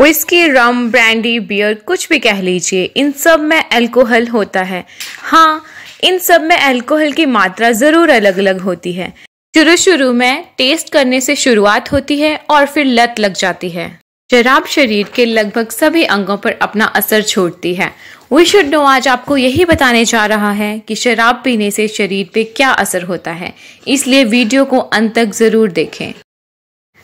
whisky rum brandy beer कुछ भी कह लीजिए इन सब में अल्कोहल होता है हाँ इन सब में अल्कोहल की मात्रा ज़रूर अलग अलग होती है शुरू शुरू में टेस्ट करने से शुरुआत होती है और फिर लत लग जाती है शराब शरीर के लगभग सभी अंगों पर अपना असर छोड़ती है वी शुड नो आज आपको यही बताने जा रहा है कि शराब पीने से शरीर पे क्या असर होता है इसलिए वीडियो को अंत तक ज़रूर देखें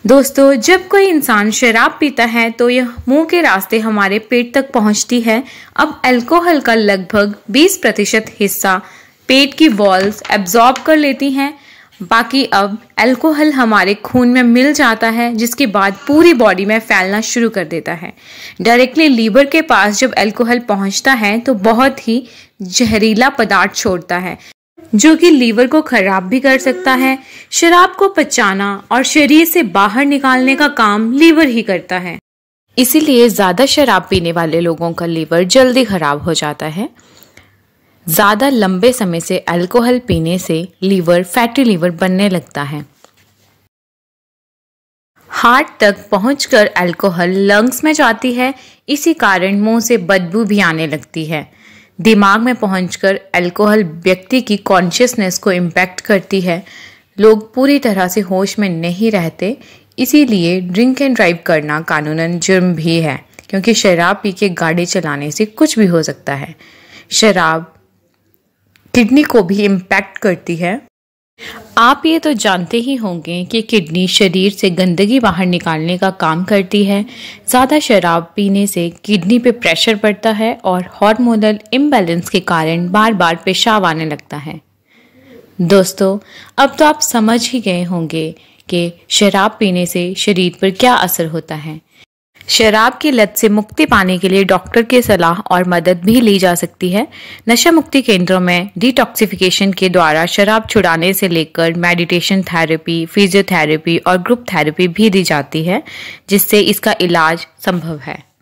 दोस्तों जब कोई इंसान शराब पीता है तो यह मुंह के रास्ते हमारे पेट तक पहुंचती है अब अल्कोहल का लगभग 20 प्रतिशत हिस्सा पेट की वॉल्स एब्जॉर्ब कर लेती हैं बाकी अब अल्कोहल हमारे खून में मिल जाता है जिसके बाद पूरी बॉडी में फैलना शुरू कर देता है डायरेक्टली लीवर के पास जब अल्कोहल पहुंचता है तो बहुत ही जहरीला पदार्थ छोड़ता है जो कि लीवर को खराब भी कर सकता है शराब को पचाना और शरीर से बाहर निकालने का काम लीवर ही करता है इसीलिए ज़्यादा शराब पीने वाले लोगों का लीवर जल्दी खराब हो जाता है ज़्यादा लंबे समय से अल्कोहल पीने से लीवर फैटी लीवर बनने लगता है हार्ट तक पहुंचकर अल्कोहल लंग्स में जाती है इसी कारण मुंह से बदबू भी आने लगती है दिमाग में पहुंचकर अल्कोहल व्यक्ति की कॉन्शियसनेस को इम्पैक्ट करती है लोग पूरी तरह से होश में नहीं रहते इसीलिए ड्रिंक एंड ड्राइव करना कानूनन जुर्म भी है क्योंकि शराब पी के गाड़ी चलाने से कुछ भी हो सकता है शराब किडनी को भी इम्पैक्ट करती है आप ये तो जानते ही होंगे कि किडनी शरीर से गंदगी बाहर निकालने का काम करती है ज़्यादा शराब पीने से किडनी पे प्रेशर पड़ता है और हार्मोनल इम्बैलेंस के कारण बार बार पेशाब आने लगता है दोस्तों अब तो आप समझ ही गए होंगे कि शराब पीने से शरीर पर क्या असर होता है शराब की लत से मुक्ति पाने के लिए डॉक्टर की सलाह और मदद भी ली जा सकती है नशा मुक्ति केंद्रों में डिटॉक्सिफिकेशन के द्वारा शराब छुड़ाने से लेकर मेडिटेशन थेरेपी फिजियोथेरेपी और ग्रुप थेरेपी भी दी जाती है जिससे इसका इलाज संभव है